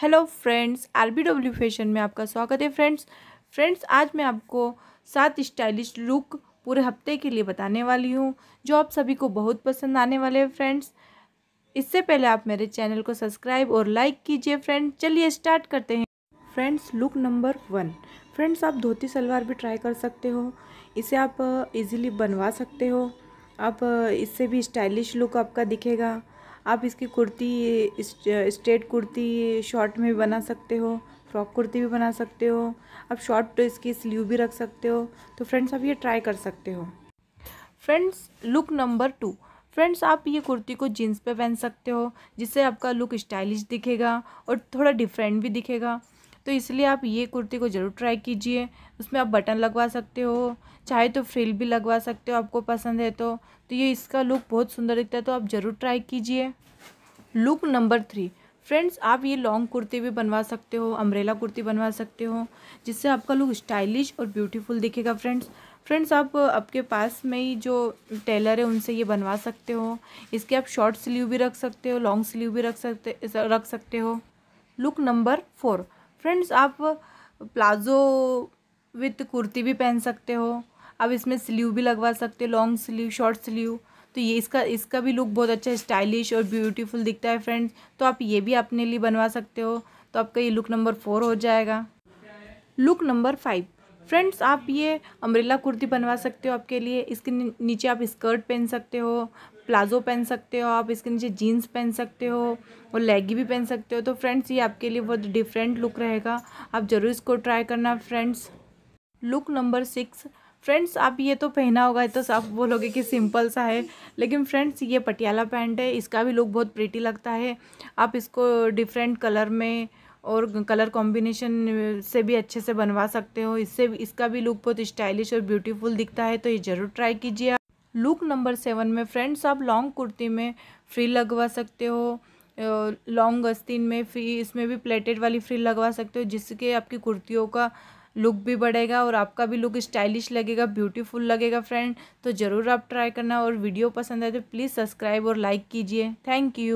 hello friends R B W fashion में आपका स्वागत है फ्रेंड्स फ्रेंड्स आज मैं आपको सात स्टाइलिश लुक पूरे हफ्ते के लिए बताने वाली हूँ जो आप सभी को बहुत पसंद आने वाले हैं फ्रेंड्स इससे पहले आप मेरे चैनल को सब्सक्राइब और लाइक कीजिए फ्रेंड चलिए स्टार्ट करते हैं friends look number one friends आप धोती सलवार भी ट्राई कर सकते हो इसे आप इजीली बनवा सकते हो आप इससे भी स्टाइलिश लुक आपका दिखेगा आप इसकी कुर्ती स्ट्रेट कुर्ती शॉर्ट में भी बना सकते हो फ्रॉक कुर्ती भी बना सकते हो आप शॉर्ट तो इसकी स्लीव भी रख सकते हो तो फ्रेंड्स आप ये ट्राई कर सकते हो friends look number two friends आप ये कुर्ती को जीन्स पे पहन सकते हो जिससे आपका लुक स्टाइलिश दिखेगा और थोड़ा डिफरेंट भी दिखेगा तो इसलिए आप ये कुर्ती को ज़रूर ट्राई कीजिए उसमें आप बटन लगवा सकते हो चाहे तो फ्रिल भी लगवा सकते हो आपको पसंद है तो तो ये इसका लुक बहुत सुंदर दिखता है तो आप ज़रूर ट्राई कीजिए लुक नंबर थ्री फ्रेंड्स आप ये लॉन्ग कुर्ती भी बनवा सकते हो अम्ब्रेला कुर्ती बनवा सकते हो जिससे आपका लुक स्टाइलिश और ब्यूटीफुल दिखेगा फ्रेंड्स फ्रेंड्स आप आपके पास में ही जो टेलर है उनसे ये बनवा सकते हो इसके आप शॉर्ट स्लीव भी रख सकते हो लॉन्ग स्लीव भी रख सकते रख सकते हो लुक नंबर फोर फ्रेंड्स आप प्लाज़ो विथ कुर्ती भी पहन सकते हो आप इसमें स्लीव भी लगवा सकते हो लॉन्ग स्लीव शॉर्ट स्लीव तो ये इसका इसका भी लुक बहुत अच्छा स्टाइलिश और ब्यूटीफुल दिखता है फ्रेंड्स तो आप ये भी अपने लिए बनवा सकते हो तो आपका ये लुक नंबर फोर हो जाएगा लुक नंबर फाइव फ्रेंड्स आप ये अम्ब्रेला कुर्ती बनवा सकते हो आपके लिए इसके नीचे आप स्कर्ट पहन सकते हो प्लाजो पहन सकते हो आप इसके नीचे जीन्स पहन सकते हो और लेगी भी पहन सकते हो तो फ्रेंड्स ये आपके लिए बहुत डिफरेंट लुक रहेगा आप ज़रूर इसको ट्राई करना friends look number six friends आप ये तो पहना होगा तो आप बोलोगे कि सिंपल सा है लेकिन फ्रेंड्स ये पटियाला पैंट है इसका भी लुक बहुत प्रिटी लगता है आप इसको डिफरेंट कलर में और कलर कॉम्बिनेशन से भी अच्छे से बनवा सकते हो इससे इसका भी लुक बहुत स्टाइलिश और ब्यूटीफुल दिखता है तो ये ज़रूर ट्राई कीजिए लुक नंबर सेवन में फ्रेंड्स आप लॉन्ग कुर्ती में फ्री लगवा सकते हो लॉन्ग गस्तीन में फ्री इसमें भी प्लेटेड वाली फ्री लगवा सकते हो जिसके आपकी कुर्तियों का लुक भी बढ़ेगा और आपका भी लुक स्टाइलिश लगेगा ब्यूटीफुल लगेगा फ्रेंड तो ज़रूर आप ट्राई करना और वीडियो पसंद आए तो प्लीज़ सब्सक्राइब और लाइक कीजिए थैंक यू